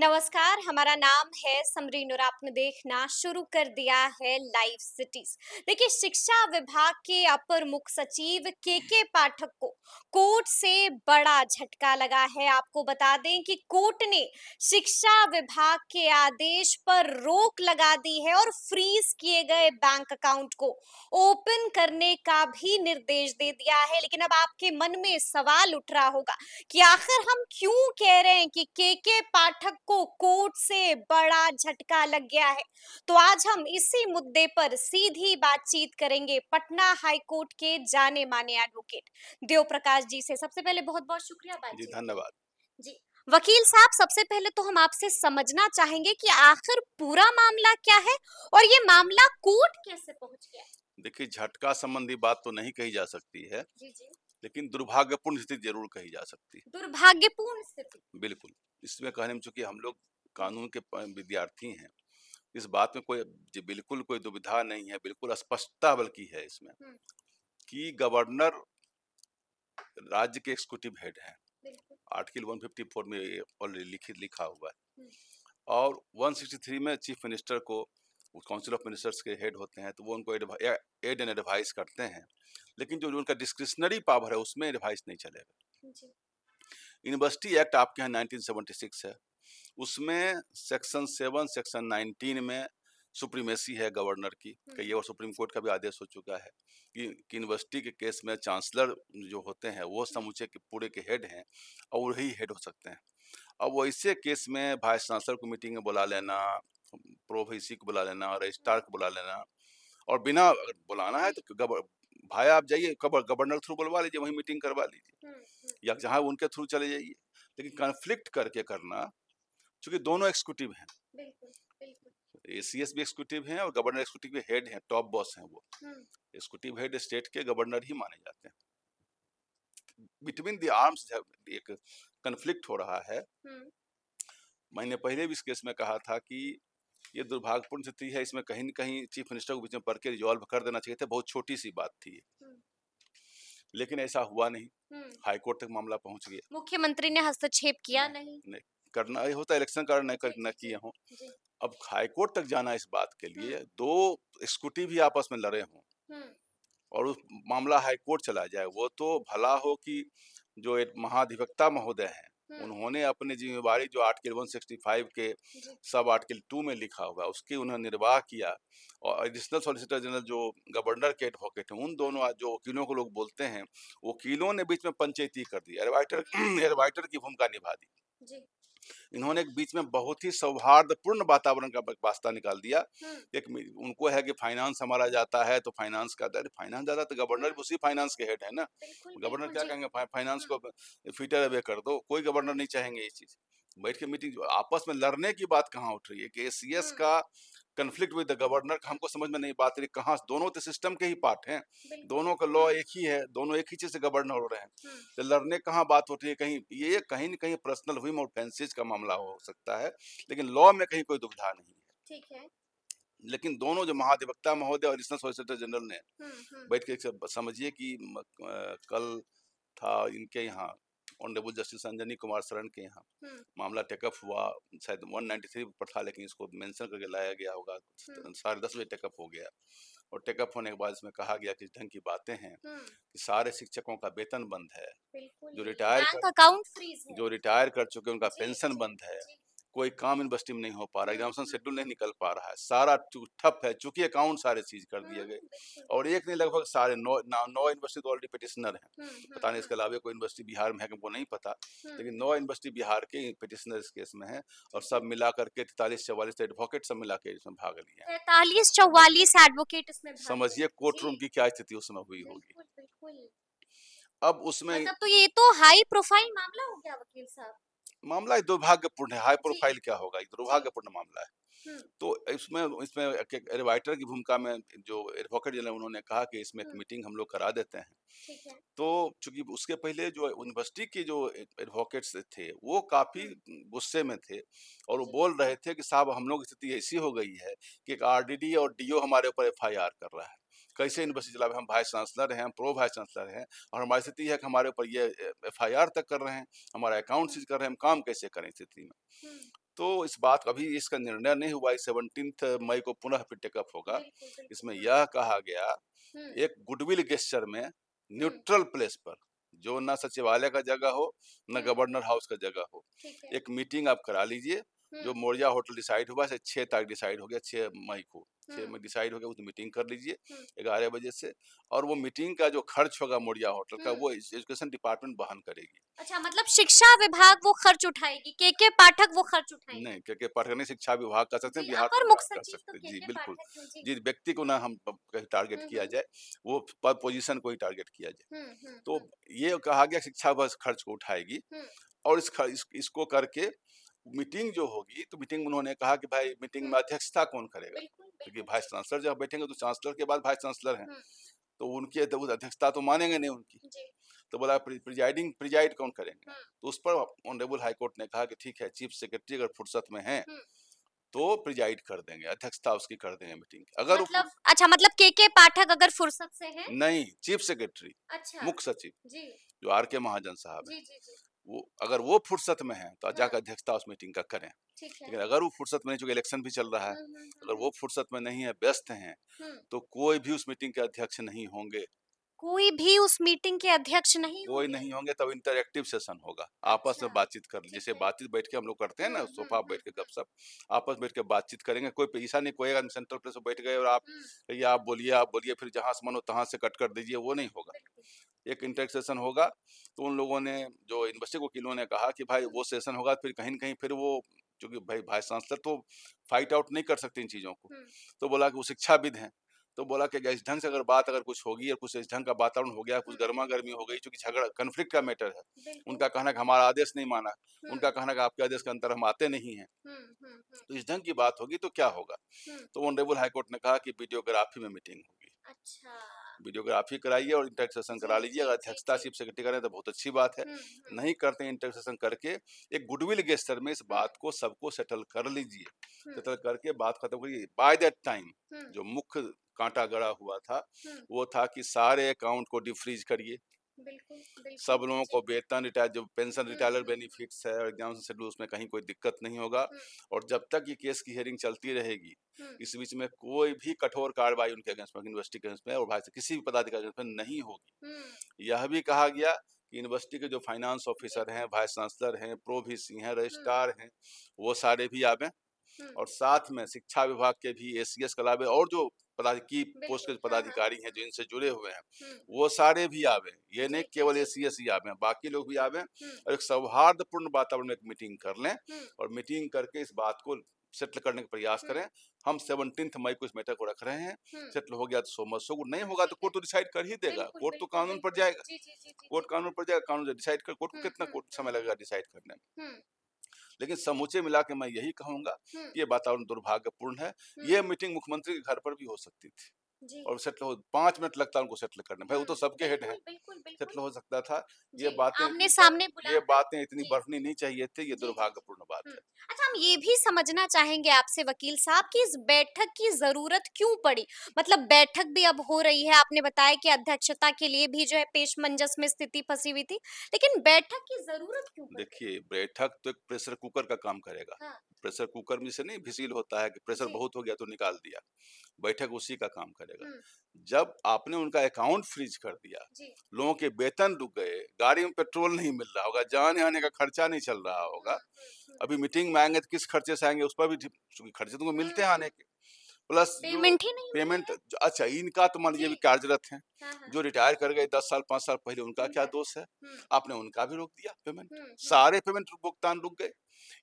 नमस्कार हमारा नाम है समरीन और आपने देखना शुरू कर दिया है लाइव सिटीज देखिए शिक्षा विभाग के अपर मुख्य सचिव के के पाठक को कोर्ट से बड़ा झटका लगा है आपको बता दें कि कोर्ट ने शिक्षा विभाग के आदेश पर रोक लगा दी है और फ्रीज किए गए बैंक अकाउंट को ओपन करने का भी निर्देश दे दिया है लेकिन अब आपके मन में सवाल उठ रहा होगा कि आखिर हम क्यों कह रहे हैं कि के के पाठक को कोर्ट से बड़ा झटका लग गया है तो आज हम इसी मुद्दे पर सीधी बातचीत करेंगे पटना हाई कोर्ट के जाने माने एडवोकेट देव प्रकाश जी से सबसे पहले बहुत बहुत शुक्रिया जी धन्यवाद जी वकील साहब सबसे पहले तो हम आपसे समझना चाहेंगे कि आखिर पूरा मामला क्या है और ये मामला कोर्ट कैसे पहुंच गया देखिए झटका संबंधी बात तो नहीं कही जा सकती है जी जी लेकिन दुर्भाग्यपूर्ण स्थिति जरूर कही जा सकती है दुर्भाग्यपूर्ण स्थिति बिल्कुल इसमें कहने में चूंकि हम लोग कानून के विद्यार्थी हैं इस बात में कोई बिल्कुल कोई दुविधा नहीं है बिल्कुल स्पष्टता बल्कि है इसमें कि गवर्नर राज्य के एक्सिक्यूटिव हेड है आर्टिकल 154 में ऑलरेडी लिखित लिखा हुआ है और 163 में चीफ मिनिस्टर को काउंसिल ऑफ मिनिस्टर्स के हेड होते हैं तो वो उनको एड एंड एडवाइस करते हैं लेकिन जो उनका डिस्क्रिशनरी पावर है उसमें एडवाइस नहीं चलेगा यूनिवर्सिटी एक्ट आपके यहाँ सिक्स है उसमें सेक्शन सेवन सेक्शन नाइनटीन में सुप्रीमेसी है गवर्नर की कई और सुप्रीम कोर्ट का भी आदेश हो चुका है कि यूनिवर्सिटी के केस में चांसलर जो होते हैं वो समूचे के पूरे के हेड हैं और वही हेड हो सकते हैं अब वैसे केस में वाइस चांसलर को मीटिंग में बुला लेना प्रो को बुला लेना रजिस्ट्रार को बुला लेना और बिना बुलाना है तो भाई आप जाइए गवर्नर थ्रू बुलवा लीजिए वहीं मीटिंग करवा लीजिए या जहाँ उनके थ्रू चले जाइए लेकिन कन्फ्लिक्ट करके करना चूंकि दोनों एग्जीक्यूटिव हैं ए सी एस भी एक्सिक्यूटिव हैं और गवर्नर एक्सिक्यूटिव के हेड हैं टॉप बॉस हैं वो एक्सिक्यूटिव हेड स्टेट के गवर्नर ही माने जाते हैं बिटवीन द आर्म्स एक कन्फ्लिक्ट हो रहा है मैंने पहले भी इस केस में कहा था कि ये दुर्भाग्यपूर्ण स्थिति है इसमें कहीं ना कहीं चीफ मिनिस्टर को बीच में पढ़ के रिजॉल्व कर देना चाहिए था बहुत छोटी सी बात थी लेकिन ऐसा हुआ नहीं हाईकोर्ट तक मामला पहुंच गया मुख्यमंत्री ने हस्तक्षेप किया नहीं नहीं करना होता इलेक्शन कारण नहीं करना किए हों अब हाईकोर्ट तक जाना इस बात के लिए दो स्कूटी भी आपस में लड़े हों और उस मामला हाईकोर्ट चला जाए वो तो भला हो कि जो एक महाधिवक्ता महोदय हैं उन्होंने अपनी जिम्मेवारी जो आर्टिकल 165 के सब आर्टिकल टू में लिखा हुआ उसकी उन्होंने निर्वाह किया और एडिशनल सॉलिसिटर जनरल जो गवर्नर के एडवोकेट हैं उन दोनों जो वकीलों को लोग बोलते हैं वकीलों ने बीच में पंचायती कर दी एडवाइटर हाँ। एडवाइटर की भूमिका निभा दी इन्होंने एक बीच में बहुत ही सौहार्दपूर्ण वातावरण का वास्ता निकाल दिया एक उनको है कि फाइनेंस हमारा जाता है तो फाइनेंस का दर फाइनेंस ज्यादा तो गवर्नर भी उसी फाइनेंस के हेड है ना गवर्नर क्या कहेंगे फाइनेंस को फिटर अवे कर दो कोई गवर्नर नहीं चाहेंगे ये चीज बैठ के मीटिंग आपस में लड़ने की बात कहाँ उठ रही है कि एस का कन्फ्लिक्ट विद द गवर्नर हमको समझ में नहीं बात रही कहाँ दोनों तो सिस्टम के ही पार्ट हैं दोनों का लॉ एक ही है दोनों एक ही चीज से गवर्नर हो रहे हैं हम्म। तो लड़ने कहाँ बात होती है कहीं ये कहीं ना कहीं पर्सनल हुई ऑफेंसेज का मामला हो सकता है लेकिन लॉ में कहीं कोई दुविधा नहीं है ठीक है लेकिन दोनों जो महाधिवक्ता महोदय और एडिशनल सोलिसिटर जनरल ने हम्म, हम्म। बैठ के समझिए कि कल था इनके यहाँ ऑनरेबल जस्टिस अंजनी कुमार शरण के यहाँ मामला टेकअप हुआ शायद 193 पर था लेकिन इसको मेंशन करके लाया गया होगा साढ़े दस बजे टेकअप हो गया और टेकअप होने के बाद इसमें कहा गया कि ढंग की बातें हैं कि सारे शिक्षकों का वेतन बंद है जो रिटायर कर, जो रिटायर कर चुके उनका पेंशन बंद है कोई काम इन्वेस्टिव नहीं हो पा रहा एग्जामेशन शेड्यूल नहीं निकल पा रहा है सारा ठप है चूंकि अकाउंट सारे चीज कर दिए हाँ, गए और एक नहीं लगभग सारे नौ नौ यूनिवर्सिटी तो ऑलरेडी पिटिशनर हैं पता नहीं इसके अलावा कोई यूनिवर्सिटी बिहार में है हमको नहीं पता लेकिन नौ यूनिवर्सिटी बिहार के पिटिशनर इस केस में है और सब मिला करके तैतालीस चौवालीस एडवोकेट तो सब मिला के इसमें भाग लिया तैतालीस चौवालीस एडवोकेट इसमें समझिए कोर्ट रूम की क्या स्थिति उसमें हुई होगी अब उसमें मतलब तो ये तो हाई प्रोफाइल मामला हो गया वकील साहब मामला दुर्भाग्यपूर्ण है हाई प्रोफाइल क्या होगा दुर्भाग्यपूर्ण मामला है तो इसमें इसमें एडवाइटर की भूमिका में जो एडवोकेट जनरल उन्होंने कहा कि इसमें एक मीटिंग हम लोग करा देते हैं तो चूंकि उसके पहले जो यूनिवर्सिटी के जो एडवोकेट्स थे वो काफ़ी गुस्से में थे और वो बोल रहे थे कि साहब हम लोग स्थिति ऐसी हो गई है कि एक आरडीडी और डीओ हमारे ऊपर एफआईआर कर रहा है कैसे यूनिवर्सिटी चला हम वाइस चांसलर हैं हम प्रो वाइस चांसलर हैं और हमारी स्थिति है कि हमारे ऊपर ये एफ तक कर रहे हैं हमारा अकाउंट सीज हम्म। कर रहे हैं हम काम कैसे करें स्थिति में हम्म। तो इस बात का भी इसका निर्णय नहीं हुआ सेवनटीन मई को पुनः फिर टेकअप होगा इसमें यह कहा गया हम्म। एक गुडविल गेस्टर में न्यूट्रल प्लेस पर जो ना सचिवालय का जगह हो ना गवर्नर हाउस का जगह हो एक मीटिंग आप करा लीजिए जो हम्म। मोरिया होटल डिसाइड हुआ छह तारीख डिसाइड हो गया छह मई को छह हम्म। मई डिसाइड हो गया उस मीटिंग कर लीजिए हम्म। ग्यारह बजे से और वो मीटिंग का जो खर्च होगा मोरिया होटल का वो एजुकेशन डिपार्टमेंट बहन करेगी अच्छा मतलब शिक्षा विभाग वो खर्च उठाएगी के के पाठक वो खर्च उठाएगी नहीं के के पाठक नहीं शिक्षा विभाग कर सकते हैं बिहार कर तो सकते जी बिल्कुल जी व्यक्ति को ना हम कहीं टारगेट किया जाए वो पर पोजिशन को ही टारगेट किया जाए तो ये कहा गया शिक्षा बस खर्च को उठाएगी और इस इसको करके मीटिंग जो होगी तो मीटिंग में उन्होंने कहा कि भाई मीटिंग में अध्यक्षता कौन करेगा क्योंकि वाइस चांसलर जब बैठेंगे तो चांसलर के बाद वाइस चांसलर हैं तो उनकी अध्यक्षता तो मानेंगे नहीं उनकी तो बोला प्रिजाइडिंग प्रिजाइड कौन करेंगे तो उस पर ऑनरेबल हाईकोर्ट ने कहा कि ठीक है चीफ सेक्रेटरी अगर फुर्सत में है तो प्रिजाइड कर देंगे अध्यक्षता उसकी कर देंगे मीटिंग की अगर मतलब अच्छा मतलब के के पाठक अगर फुर्सत से हैं नहीं चीफ सेक्रेटरी अच्छा मुख्य सचिव जो आर के महाजन साहब है वो अगर वो फुर्सत में है तो जाकर हाँ। अध्यक्षता उस मीटिंग का करें लेकिन अगर वो फुर्सत में चूंकि इलेक्शन भी चल रहा है हाँ, हाँ, अगर वो फुर्सत में नहीं है व्यस्त हैं तो कोई भी उस मीटिंग के अध्यक्ष नहीं होंगे कोई भी उस मीटिंग के अध्यक्ष नहीं कोई नहीं होंगे तब इंटरक्टिव सेशन होगा आपस में अच्छा, बातचीत कर जैसे अच्छा। बातचीत बैठ के हम लोग करते हैं ना हम्म, सोफा हम्म, बैठ के हम्म। गपशप आपस बैठ के बातचीत करेंगे कोई पैसा नहीं कोई सेंट्रल प्लेस बैठ गए और आप कहिए आप बोलिए आप बोलिए फिर जहाँ से मन हो तहाँ से कट कर दीजिए वो नहीं होगा एक इंटरक्ट सेशन होगा तो उन लोगों ने जो यूनिवर्सिटी वकीलों ने कहा कि भाई वो सेशन होगा फिर कहीं ना कहीं फिर वो चूंकि भाई भाई चांसलर तो फाइट आउट नहीं कर सकते इन चीज़ों को तो बोला कि वो शिक्षाविद हैं तो बोला कि इस ढंग से अगर बात अगर कुछ होगी और कुछ इस ढंग का वातावरण हो गया कुछ गर्मा गर्मी हो गई चूंकि झगड़ा कन्फ्लिक्ट का मैटर है उनका कहना कि हमारा आदेश नहीं माना उनका कहना कि आपके आदेश के अंतर हम आते नहीं है तो इस ढंग की बात होगी तो क्या होगा तो ऑनरेबल हाईकोर्ट ने कहा कि वीडियोग्राफी में मीटिंग होगी अच्छा वीडियोग्राफी कराइए और इंटर सेशन करा लीजिए अगर अध्यक्षता चीफ सेक्रेटरी करें तो बहुत अच्छी बात है नहीं करते हैं इंटर सेशन करके एक गुडविल गेस्टर में इस बात को सबको सेटल कर लीजिए सेटल करके बात खत्म करिए बाय दैट टाइम जो मुख्य कांटा गड़ा हुआ था वो था कि सारे अकाउंट को डिफ्रीज करिए सब लोगों को वेतन रिटायर जो पेंशन रिटायर बेनिफिट्स है और एग्जाम शेड्यूल उसमें कहीं कोई दिक्कत नहीं होगा और जब तक ये केस की हियरिंग चलती रहेगी इस बीच में कोई भी कठोर कार्रवाई उनके अगेंस्ट में यूनिवर्सिटी के में और भाई से किसी भी पदाधिकारी में नहीं होगी यह भी कहा गया कि यूनिवर्सिटी के जो फाइनेंस ऑफिसर हैं वाइस चांसलर हैं प्रो भी सी हैं रजिस्ट्रार हैं वो सारे भी आवें और साथ में शिक्षा विभाग के भी ए सी एस और जो की पोस्ट के हाँ, हाँ। पदाधिकारी हैं जो इनसे जुड़े हुए हैं वो सारे भी आवे ये नहीं केवल ए सी एस ही आवे बाकी लोग भी आवे और एक सौहार्दपूर्ण वातावरण में एक मीटिंग कर लें और मीटिंग करके इस बात को सेटल करने का प्रयास करें हम सेवनटीन मई को इस मैटर को रख रहे हैं सेटल हो गया तो सो मत सो नहीं होगा तो कोर्ट तो डिसाइड कर ही देगा कोर्ट तो कानून पर जाएगा कोर्ट कानून पर जाएगा कानून डिसाइड कर कोर्ट को कितना कोर्ट समय लगेगा डिसाइड करने में लेकिन समूचे मिला के मैं यही कहूंगा ये वातावरण दुर्भाग्यपूर्ण है ये मीटिंग मुख्यमंत्री के घर पर भी हो सकती थी और सेटल हो पांच मिनट लगता उनको सेटल करने भाई वो तो सबके हेड है सेटल हो सकता था ये बातें सामने ये बातें इतनी बढ़नी नहीं चाहिए थी ये दुर्भाग्यपूर्ण बात है अच्छा हम ये भी समझना चाहेंगे आपसे वकील साहब कि इस बैठक की जरूरत क्यों पड़ी मतलब बैठक भी अब हो रही है आपने बताया कि अध्यक्षता के लिए भी जो है पेश मंजस में स्थिति फंसी हुई थी लेकिन बैठक की जरूरत क्यों देखिए बैठक तो एक प्रेशर कुकर का काम करेगा हाँ। प्रेशर कुकर में से नहीं फिसील होता है कि प्रेशर बहुत हो गया तो निकाल दिया बैठक उसी का काम करेगा जब आपने उनका अकाउंट फ्रीज कर दिया लोगों के वेतन रुक गए गाड़ी में पेट्रोल नहीं मिल रहा होगा जाने आने का खर्चा नहीं चल रहा होगा अभी मीटिंग में आएंगे तो किस खर्चे से आएंगे उस पर भी चूंकि खर्चे तुमको तो मिलते हैं आने के प्लस पेमेंट ही नहीं पेमेंट अच्छा इनका तो मान लीजिए कार्यरत हैं हाँ, हाँ। जो रिटायर कर गए दस साल पांच साल पहले उनका क्या दोष है आपने उनका भी रोक दिया पेमेंट सारे पेमेंट भुगतान रुक गए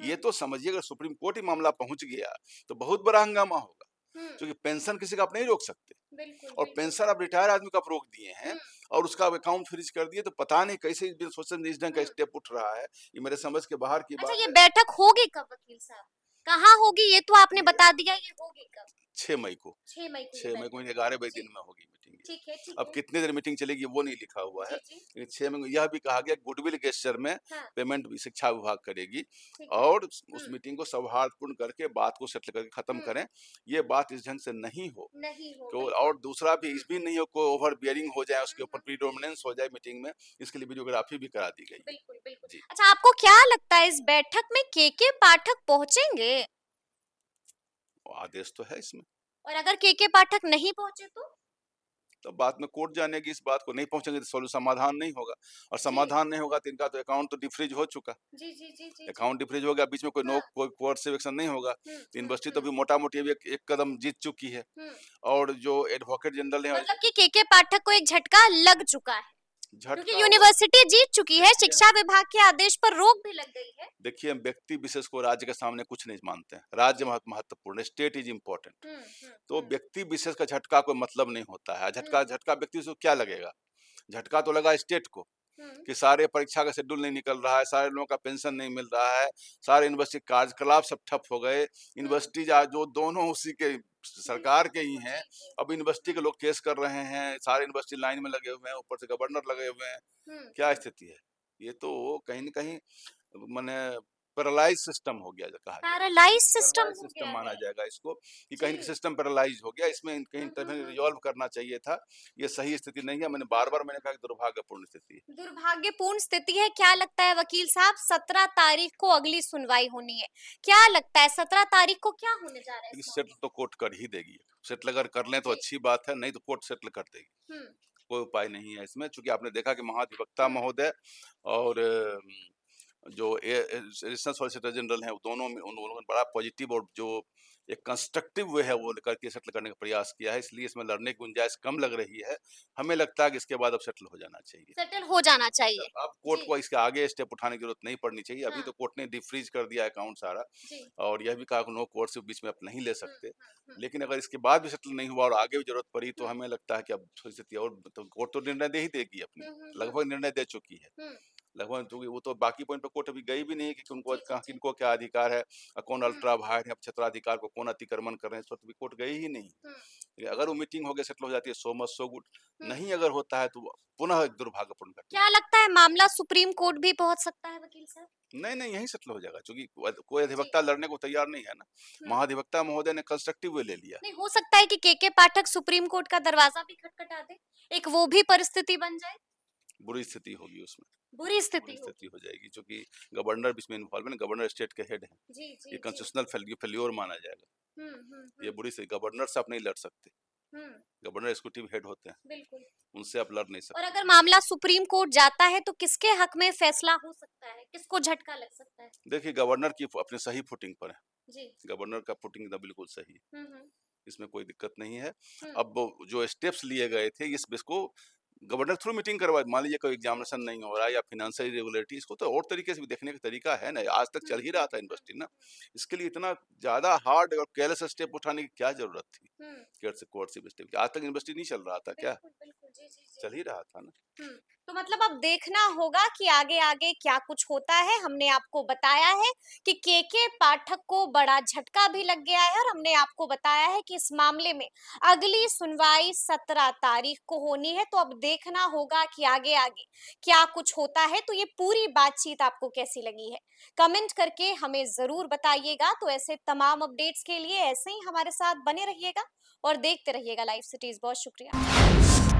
ये हम्म। तो समझिए अगर सुप्रीम कोर्ट ही मामला पहुंच गया तो बहुत बड़ा हंगामा होगा हम्म। क्योंकि पेंशन किसी का आप नहीं रोक सकते बिल्कुल, और बिल्कुल। पेंशन आप रिटायर आदमी का रोक दिए हैं हम्म। और उसका अकाउंट फ्रीज कर दिए तो पता नहीं कैसे इस सोशल इस ढंग का स्टेप उठ रहा है ये मेरे समझ के बाहर की अच्छा, बात ये बैठक होगी कब वकील साहब कहाँ होगी ये तो आपने बता दिया ये होगी कब छह मई को छह मई को छह मई को ग्यारह बजे दिन में होगी ठीक है ठीक अब कितने देर मीटिंग चलेगी वो नहीं लिखा हुआ है लेकिन छह महीने यह भी कहा गया गुडविल गेस्टर में हाँ। पेमेंट शिक्षा विभाग करेगी और उस हाँ। मीटिंग को सौहार्दपूर्ण करके बात को सेटल करके खत्म हाँ। करें ये बात इस ढंग से नहीं हो तो और दूसरा भी इस भी नहीं हो कोई ओवर बियरिंग हो जाए उसके ऊपर हाँ। प्रीडोमिनेंस हो जाए मीटिंग में इसके लिए वीडियोग्राफी भी करा दी गई अच्छा आपको क्या लगता है इस बैठक में के के पाठक पहुँचेंगे आदेश तो है इसमें और अगर के के पाठक नहीं पहुंचे तो तो बात में कोर्ट जाने की इस बात को नहीं पहुंचेंगे तो समाधान नहीं होगा और समाधान नहीं होगा तो इनका तो अकाउंट तो डिफ्रीज हो चुका अकाउंट डिफ्रीज हो गया बीच में कोई नो हाँ। कोई कोर्ट से एक्शन नहीं होगा हम्म, तो हम्म, यूनिवर्सिटी तो हम्म। अभी मोटा मोटी अभी एक कदम जीत चुकी है और जो एडवोकेट जनरल है मतलब कि पाठक को एक झटका लग चुका है क्योंकि यूनिवर्सिटी जीत चुकी है शिक्षा विभाग के आदेश पर रोक भी लग गई है देखिए हम व्यक्ति विशेष को राज्य के सामने कुछ नहीं मानते हैं राज्य महत्वपूर्ण है स्टेट इज इम्पोर्टेंट हम्म, हम्म, तो हम्म। व्यक्ति विशेष का झटका कोई मतलब नहीं होता है झटका झटका व्यक्ति को क्या लगेगा झटका तो लगा स्टेट को कि सारे परीक्षा का शेड्यूल नहीं निकल रहा है सारे लोगों का पेंशन नहीं मिल रहा है सारे यूनिवर्सिटी कार्यकलाप सब ठप हो गए यूनिवर्सिटी जो दोनों उसी के सरकार के ही हैं अब यूनिवर्सिटी के लोग केस कर रहे हैं सारे यूनिवर्सिटी लाइन में लगे हुए हैं ऊपर से गवर्नर लगे हुए हैं क्या स्थिति है ये तो कहीं ना कहीं मैंने पैरालाइज सिस्टम हो गया कहा पैरालाइज सिस्टम सिस्टम माना जाएगा इसको कि कहीं सिस्टम पैरालाइज हो गया इसमें कहीं इंटरव्यू हाँ, हाँ, रिजॉल्व हाँ। करना चाहिए था ये सही स्थिति नहीं है मैंने बार बार मैंने कहा दुर्भाग्यपूर्ण स्थिति है दुर्भाग्यपूर्ण स्थिति है क्या लगता है वकील साहब सत्रह तारीख को अगली सुनवाई होनी है क्या लगता है सत्रह तारीख को क्या होने जा रहा है सेटल तो कोर्ट कर ही देगी सेटल अगर कर ले तो अच्छी बात है नहीं तो कोर्ट सेटल कर देगी कोई उपाय नहीं है इसमें चूंकि आपने देखा कि महाधिवक्ता महोदय और जो एडिशनल सॉलिसिटर जनरल हैं दोनों में उन लोगों ने बड़ा पॉजिटिव और जो एक कंस्ट्रक्टिव वे है वो लेकर के सेटल करने का प्रयास किया है इसलिए इसमें लड़ने की गुंजाइश कम लग रही है हमें लगता है कि इसके बाद अब सेटल हो जाना चाहिए सेटल हो जाना चाहिए अब कोर्ट को इसके आगे स्टेप उठाने की जरूरत नहीं पड़नी चाहिए हाँ। अभी तो कोर्ट ने डिफ्रीज कर दिया अकाउंट सारा और यह भी कहा कि नो कोर्ट से बीच में आप नहीं ले हाँ, सकते हाँ, हाँ। लेकिन अगर इसके बाद भी सेटल नहीं हुआ और आगे भी जरूरत पड़ी तो हमें लगता है कि अब स्थिति और कोर्ट तो, तो निर्णय दे ही देगी अपनी हम्म, हम्म, हम्म। लगभग निर्णय दे चुकी है लगभग चूंकि तो वो तो बाकी पॉइंट पर कोर्ट अभी गई भी नहीं कि उनको किनको क्या अधिकार है कौन अल्ट्रा भाई है क्षेत्राधिकार को कौन अतिक्रमण कर रहे हैं इस पर तो कोर्ट गई ही नहीं अगर वो मीटिंग हो गई सेटल हो जाती है सो मच सो गुड नहीं अगर होता है तो पुनः एक दुर्भाग्यपूर्ण घटना क्या लगता है मामला सुप्रीम कोर्ट भी पहुंच सकता है वकील साहब नहीं नहीं यही सेटल हो जाएगा क्योंकि कोई अधिवक्ता लड़ने को तैयार नहीं है ना महाधिवक्ता महोदय ने कंस्ट्रक्टिव वे ले लिया नहीं हो सकता है कि के के पाठक सुप्रीम कोर्ट का दरवाजा भी खटखटा दे एक वो भी परिस्थिति बन जाए बुरी स्थिति होगी उसमें बुरी स्थिति स्थिति हो जाएगी क्योंकि गवर्नर भी इसमें इन्वॉल्व है गवर्नर स्टेट के हेड है ये कंस्टिट्यूशनल फेल्योर माना जाएगा ये बुरी स्थिति गवर्नर से आप नहीं लड़ सकते गवर्नर एक्सिक्यूटिव हेड होते हैं बिल्कुल उनसे आप लड़ नहीं सकते और अगर मामला सुप्रीम कोर्ट जाता है तो किसके हक में फैसला हो सकता है किसको झटका लग सकता है देखिए गवर्नर की अपने सही फुटिंग पर है गवर्नर का फुटिंग बिल्कुल सही है इसमें कोई दिक्कत नहीं है अब जो स्टेप्स लिए गए थे इस इसको गवर्नर थ्रू मीटिंग करवाए मान लीजिए कोई एग्जामिनेशन नहीं हो रहा है या फिनेंशियल रेगुलरिटी इसको तो और तरीके से भी देखने का तरीका है ना आज तक चल ही रहा था इंडस्ट्री हम्म। ना इसके लिए इतना ज्यादा हार्ड और केयरलेस स्टेप उठाने की क्या जरूरत थी कोर्सिव हम्म। स्टेप आज तक इंडस्ट्री नहीं चल रहा था क्या चल ही रहा था ना हम्म। तो मतलब अब देखना होगा कि आगे आगे क्या कुछ होता है हमने आपको बताया है कि के के पाठक को बड़ा झटका भी लग गया है और हमने आपको बताया है कि इस मामले में अगली सुनवाई सत्रह तारीख को होनी है तो अब देखना होगा कि आगे आगे क्या कुछ होता है तो ये पूरी बातचीत आपको कैसी लगी है कमेंट करके हमें जरूर बताइएगा तो ऐसे तमाम अपडेट्स के लिए ऐसे ही हमारे साथ बने रहिएगा और देखते रहिएगा लाइव सिटीज बहुत शुक्रिया